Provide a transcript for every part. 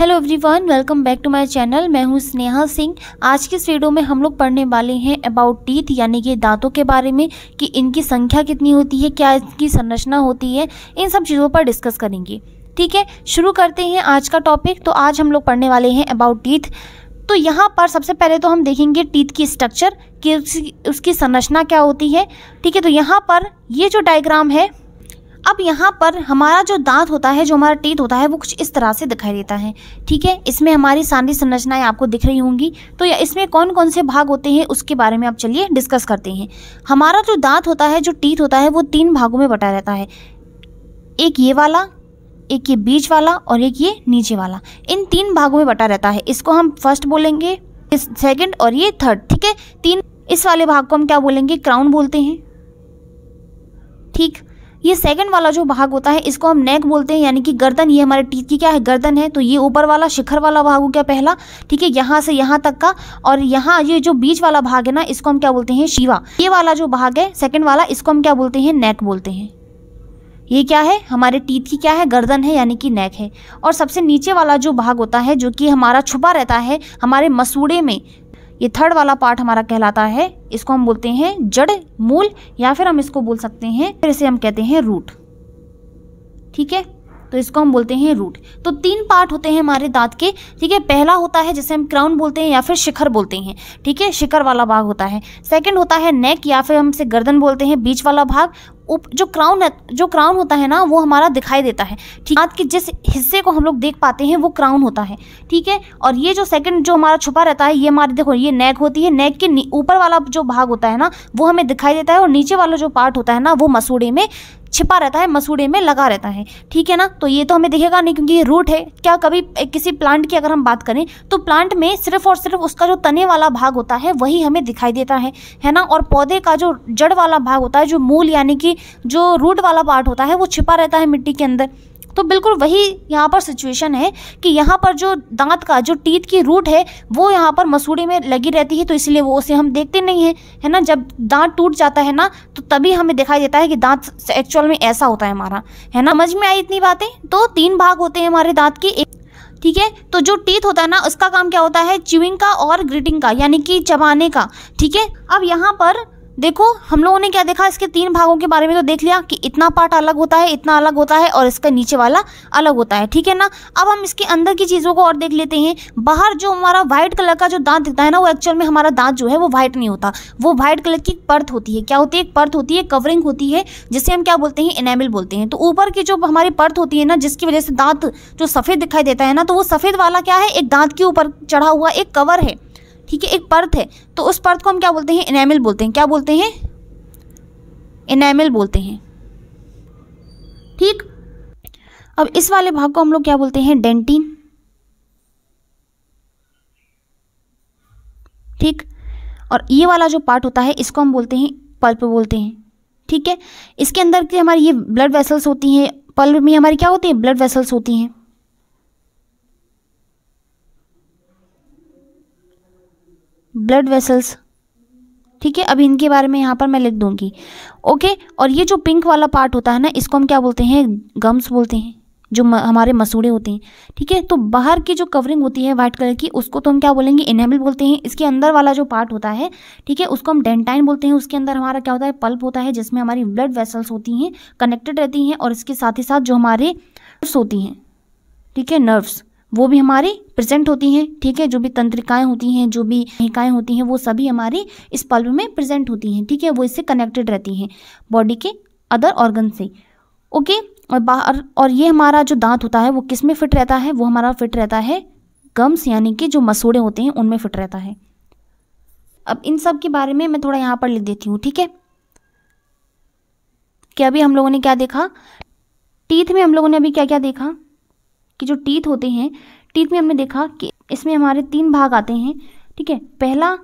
hello everyone welcome back to my channel मैं हूं स्नेहा सिंह आज के इस वीडियो में हम लोग पढ़ने वाले हैं अबाउट टीथ यानी कि दांतों के बारे में कि इनकी संख्या कितनी होती है क्या इसकी संरचना होती है इन सब चीज़ों पर डिस्कस करेंगे ठीक है शुरू करते हैं आज का टॉपिक तो आज हम लोग पढ़ने वाले हैं अबाउट टीथ तो यहाँ पर सबसे पहले तो हम देखेंगे टीथ की स्ट्रक्चर कि उसकी उसकी संरचना क्या होती है ठीक है तो यहाँ पर ये जो डायग्राम है अब यहाँ पर हमारा जो दांत होता है जो हमारा टीथ होता है वो कुछ इस तरह से दिखाई देता है ठीक है इसमें हमारी सारी संरचनाएं आपको दिख रही होंगी तो इसमें कौन कौन से भाग होते हैं उसके बारे में आप चलिए डिस्कस करते हैं हमारा जो दांत होता है जो टीथ होता है वो तीन भागों में बटा रहता है एक ये वाला एक ये बीच वाला और एक ये नीचे वाला इन तीन भागों में बटा रहता है इसको हम फर्स्ट बोलेंगे इस और ये थर्ड ठीक है तीन इस वाले भाग को हम क्या बोलेंगे क्राउन बोलते हैं ठीक ये सेकंड वाला जो भाग होता है इसको हम नेक बोलते हैं यानी कि गर्दन ये हमारे टीथ की क्या है गर्दन है तो ये ऊपर वाला शिखर वाला भाग हो गया पहला ठीक है यहाँ से यहाँ तक का और यहाँ ये जो बीच वाला भाग है ना इसको हम क्या बोलते हैं शिवा ये वाला जो भाग है सेकेंड वाला इसको हम क्या बोलते हैं नेक बोलते हैं ये क्या है हमारे टीथ की क्या है गर्दन है यानी कि नेक है और सबसे नीचे वाला जो भाग होता है जो कि हमारा छुपा रहता है हमारे मसूड़े में ये थर्ड वाला पार्ट हमारा कहलाता है इसको हम बोलते हैं जड़ मूल या फिर हम इसको बोल सकते हैं फिर इसे हम कहते हैं रूट ठीक है तो इसको हम बोलते हैं रूट तो तीन पार्ट होते हैं हमारे दांत के ठीक है पहला होता है जिसे हम क्राउन बोलते हैं या फिर शिखर बोलते हैं ठीक है शिखर वाला भाग होता है सेकंड होता है नेक या फिर हम इसे गर्दन बोलते हैं बीच वाला भाग उप, जो क्राउन जो क्राउन होता है ना वो हमारा दिखाई देता है ठीक हाथ के जिस हिस्से को हम लोग देख पाते हैं वो क्राउन होता है ठीक है और ये जो सेकंड जो हमारा छुपा रहता है ये हमारे देखो ये नेक होती है नेक के ऊपर वाला जो भाग होता है ना वो हमें दिखाई देता है और नीचे वाला जो पार्ट होता है ना वो मसूड़े में छिपा रहता है मसूड़े में लगा रहता है ठीक है ना तो ये तो हमें दिखेगा नहीं क्योंकि ये रूट है क्या कभी किसी प्लांट की अगर हम बात करें तो प्लांट में सिर्फ और सिर्फ उसका जो तने वाला भाग होता है वही हमें दिखाई देता है है ना और पौधे का जो जड़ वाला भाग होता है जो मूल यानी कि जो रूट वाला पार्ट होता है वो छिपा रहता है मिट्टी के अंदर तो बिल्कुल वही यहाँ पर सिचुएशन है कि यहाँ पर जो दांत का जो टीथ की रूट है वो यहाँ पर मसूड़ी में लगी रहती है तो इसलिए वो उसे हम देखते नहीं है है ना जब दांत टूट जाता है ना तो तभी हमें दिखाई देता है कि दांत एक्चुअल में ऐसा होता है हमारा है ना समझ में आई इतनी बातें तो तीन भाग होते हैं हमारे दांत के एक ठीक है तो जो टीथ होता है ना उसका काम क्या होता है च्यूइंग का और ग्रीटिंग का यानी कि चबाने का ठीक है अब यहाँ पर देखो हम लोगों ने क्या देखा इसके तीन भागों के बारे में तो देख लिया कि इतना पार्ट अलग होता है इतना अलग होता है और इसका नीचे वाला अलग होता है ठीक है ना अब हम इसके अंदर की चीज़ों को और देख लेते हैं बाहर जो हमारा व्हाइट कलर का जो दांत दिखता है ना वो एक्चुअल में हमारा दांत जो है वो व्हाइट नहीं होता वो व्हाइट कलर की पर्थ होती है क्या होती है एक पर्थ होती है कवरिंग होती है जिसे हम क्या बोलते हैं इनेमिल बोलते हैं तो ऊपर की जो हमारी पर्थ होती है ना जिसकी वजह से दांत जो सफ़ेद दिखाई देता है ना तो वो सफ़ेद वाला क्या है एक दांत के ऊपर चढ़ा हुआ एक कवर है ठीक है एक परत है तो उस परत को हम क्या बोलते हैं इनेमिल बोलते हैं क्या बोलते हैं इनेमिल बोलते हैं ठीक अब इस वाले भाग को हम लोग क्या बोलते हैं डेंटिन ठीक और ये वाला जो पार्ट होता है इसको हम बोलते हैं पल्प बोलते हैं ठीक है इसके अंदर की हमारी ये ब्लड वेसल्स होती हैं पल्प में हमारी क्या होती है ब्लड वेसल्स होती हैं ब्लड वेसल्स ठीक है अब इनके बारे में यहाँ पर मैं लिख दूंगी ओके और ये जो पिंक वाला पार्ट होता है ना इसको हम क्या बोलते हैं गम्स बोलते हैं जो म, हमारे मसूड़े होते हैं ठीक है तो बाहर की जो कवरिंग होती है वाइट कलर की उसको तो हम क्या बोलेंगे इनेबल बोलते हैं इसके अंदर वाला जो पार्ट होता है ठीक है उसको हम डेंटाइन बोलते हैं उसके अंदर हमारा क्या होता है पल्प होता है जिसमें हमारी ब्लड वेसल्स होती हैं कनेक्टेड रहती हैं और इसके साथ ही साथ जो हमारे होती हैं ठीक है नर्व्स वो भी हमारी प्रेजेंट होती हैं ठीक है जो भी तंत्रिकाएं होती हैं जो भी निकाएं होती हैं वो सभी हमारे इस पल्व में प्रेजेंट होती हैं ठीक है वो इससे कनेक्टेड रहती हैं बॉडी के अदर ऑर्गन से ओके और बाहर और ये हमारा जो दांत होता है वो किस में फिट रहता है वो हमारा फिट रहता है गम्स यानी कि जो मसूड़े होते हैं उनमें फिट रहता है अब इन सब के बारे में मैं थोड़ा यहाँ पर लिख देती हूँ ठीक है कि अभी हम लोगों ने क्या देखा टीथ में हम लोगों ने अभी क्या क्या देखा कि जो टीथ होते हैं टीथ में हमने देखा कि इसमें हमारे तीन भाग आते हैं ठीक है पहला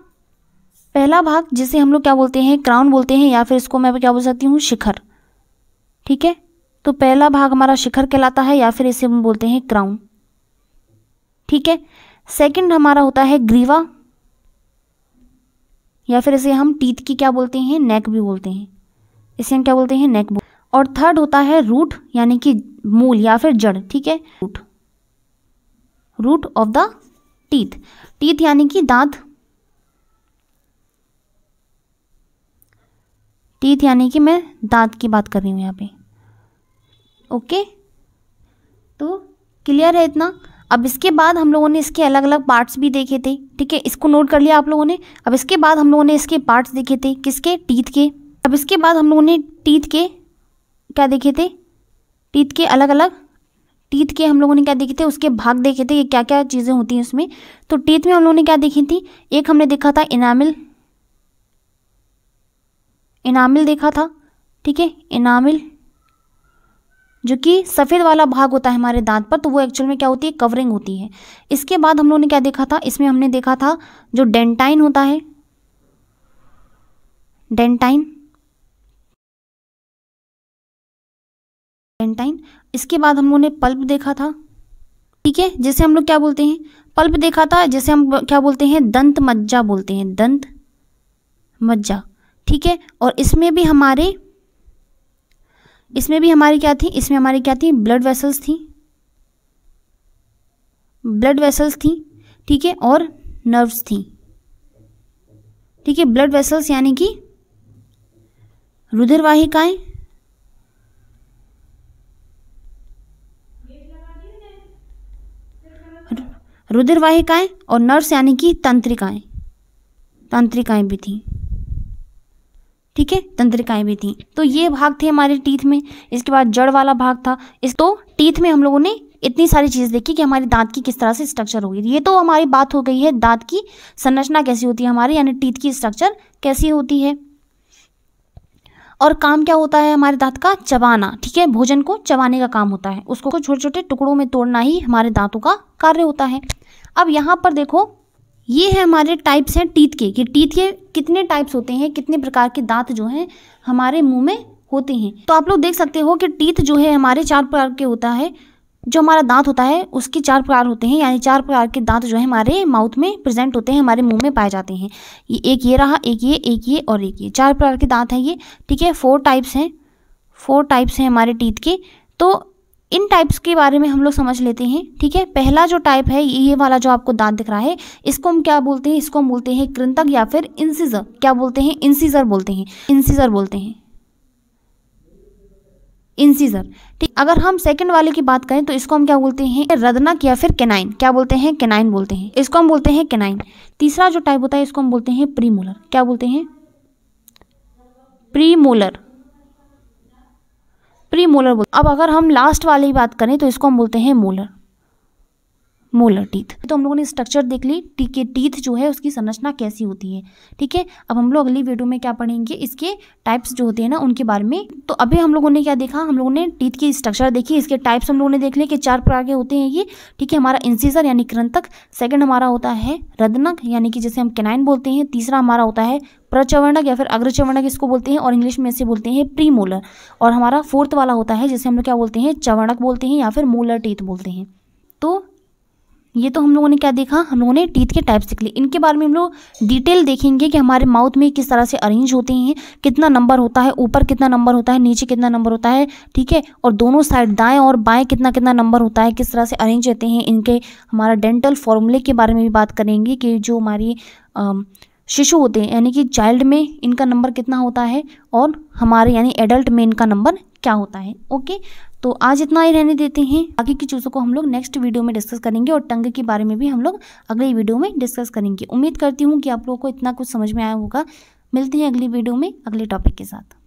पहला भाग जिसे हम लोग क्या बोलते हैं क्राउन बोलते हैं या फिर इसको मैं क्या बोल सकती हूँ शिखर ठीक है तो पहला भाग हमारा शिखर कहलाता है या फिर इसे हम बोलते हैं क्राउन ठीक है सेकंड हमारा होता है ग्रीवा या फिर इसे हम टीथ की क्या बोलते हैं नेक भी बोलते हैं इसे हम क्या बोलते हैं नेक और थर्ड होता है रूट यानी कि मूल या फिर जड़ ठीक है root root of the teeth teeth यानी कि दांत टीथ यानी कि मैं दांत की बात कर रही हूँ यहाँ पे ओके तो क्लियर है इतना अब इसके बाद हम लोगों ने इसके अलग अलग पार्ट्स भी देखे थे ठीक है इसको नोट कर लिया आप लोगों ने अब इसके बाद हम लोगों ने इसके पार्ट्स देखे थे किसके टीथ के अब इसके बाद हम लोगों ने टीथ के क्या देखे थे टीथ के अलग अलग टीथ के हम लोगों ने क्या देखे थे उसके भाग देखे थे ये क्या क्या चीज़ें होती हैं उसमें तो टीथ में हम लोगों ने क्या देखी थी एक हमने देखा था इनामिल इनामिल देखा था ठीक है इनामिल जो कि सफ़ेद वाला भाग होता है हमारे दांत पर तो वो एक्चुअल में क्या होती है कवरिंग होती है इसके बाद हम लोगों ने क्या देखा था इसमें हमने देखा था जो डेंटाइन होता है डेंटाइन पेंटाइन इसके बाद हम लोगों ने पल्प देखा था ठीक है जैसे हम लोग क्या बोलते हैं पल्प देखा था जैसे हम क्या बोलते हैं दंत मज्जा बोलते हैं दंत मज्जा ठीक है और इसमें भी हमारे इसमें भी हमारी क्या थी इसमें हमारी क्या थी ब्लड वेसल्स थी ब्लड वेसल्स थी ठीक है और नर्व्स थी ठीक है ब्लड वेसल्स यानी कि रुधिर वाहिकाएं रुधिरवाहिकाएं और नर्स यानी कि तंत्रिकाएं तंत्रिकाएं भी थी ठीक है तंत्रिकाएं भी थी तो ये भाग थे हमारे टीथ में इसके बाद जड़ वाला भाग था इस तो टीथ में हम लोगों ने इतनी सारी चीज़ देखी कि हमारे दांत की किस तरह से स्ट्रक्चर होगी ये तो हमारी बात हो गई है दांत की संरचना कैसी होती है हमारी यानी टीथ की स्ट्रक्चर कैसी होती है और काम क्या होता है हमारे दांत का चबाना ठीक है भोजन को चबाने का काम होता है उसको छोटे छोटे टुकड़ों में तोड़ना ही हमारे दांतों का कार्य होता है अब यहाँ पर देखो ये है हमारे टाइप्स हैं टीथ के कि टीथ के कितने टाइप्स होते हैं कितने प्रकार के दांत जो हैं हमारे मुंह में होते हैं तो आप लोग देख सकते हो कि टीथ जो है हमारे चार प्रकार के होता है जो हमारा दांत होता है उसके चार प्रकार होते हैं यानी चार प्रकार के दांत जो है हमारे माउथ में प्रेजेंट होते हैं हमारे मुंह में पाए जाते हैं ये एक ये रहा एक ये एक ये और एक ये चार प्रकार के दांत हैं ये ठीक है फोर टाइप्स हैं फोर टाइप्स हैं हमारे टीथ के तो इन टाइप्स के बारे में हम लोग समझ लेते हैं ठीक है पहला जो टाइप है ये वाला जो आपको दांत दिख रहा है इसको हम क्या बोलते हैं इसको हम बोलते हैं कृंतक या फिर इंसीजर क्या बोलते हैं इंसीजर बोलते हैं इंसीजर बोलते हैं इंसीजर ठीक अगर हम सेकंड वाले की बात करें तो इसको हम क्या बोलते हैं रदनक या फिर केनाइन क्या बोलते हैं केनाइन बोलते हैं इसको हम बोलते हैं केनाइन तीसरा जो टाइप होता है इसको हम बोलते हैं प्रीमोलर क्या बोलते हैं प्रीमोलर प्रीमोलर बोलते अब अगर हम लास्ट वाले की बात करें तो इसको हम बोलते हैं मोलर मोलर टीथ तो हम लोगों ने स्ट्रक्चर देख ली टी के टीथ जो है उसकी संरचना कैसी होती है ठीक है अब हम लोग अगली वीडियो में क्या पढ़ेंगे इसके टाइप्स जो होते हैं ना उनके बारे में तो अभी हम लोगों ने क्या देखा हम लोगों ने टीथ की स्ट्रक्चर देखी इसके टाइप्स हम लोगों ने देख लिया कि चार प्रकार के होते हैं ये ठीक है हमारा इंसीजर यानी क्रंथक सेकेंड हमारा होता है रदनक यानी कि जैसे हम केनाइन बोलते हैं तीसरा हमारा होता है प्रचवर्णक या फिर अग्रचवर्णक इसको बोलते हैं और इंग्लिश में इसे बोलते हैं प्री मोलर और हमारा फोर्थ वाला होता है जिसे हम लोग क्या बोलते हैं चवर्णक बोलते हैं या फिर मोलर टीथ बोलते हैं तो ये तो हम लोगों ने क्या देखा हम लोगों ने टीथ के टाइप्स देख लिए इनके बारे में हम लोग डिटेल देखेंगे कि हमारे माउथ में किस तरह से अरेंज होते हैं कितना नंबर होता है ऊपर कितना नंबर होता है नीचे कितना नंबर होता है ठीक है और दोनों साइड दाएँ और बाएँ कितना कितना नंबर होता है किस तरह से अरेंज रहते हैं इनके हमारा डेंटल फॉर्मूले के बारे में भी बात करेंगे कि जो हमारी शिशु होते हैं यानी कि चाइल्ड में इनका नंबर कितना होता है और हमारे यानी एडल्ट में इनका नंबर क्या होता है ओके तो आज इतना ही रहने देते हैं आगे की चीज़ों को हम लोग नेक्स्ट वीडियो में डिस्कस करेंगे और टंग के बारे में भी हम लोग अगले वीडियो में डिस्कस करेंगे उम्मीद करती हूँ कि आप लोगों को इतना कुछ समझ में आया होगा मिलते हैं अगली वीडियो में अगले टॉपिक के साथ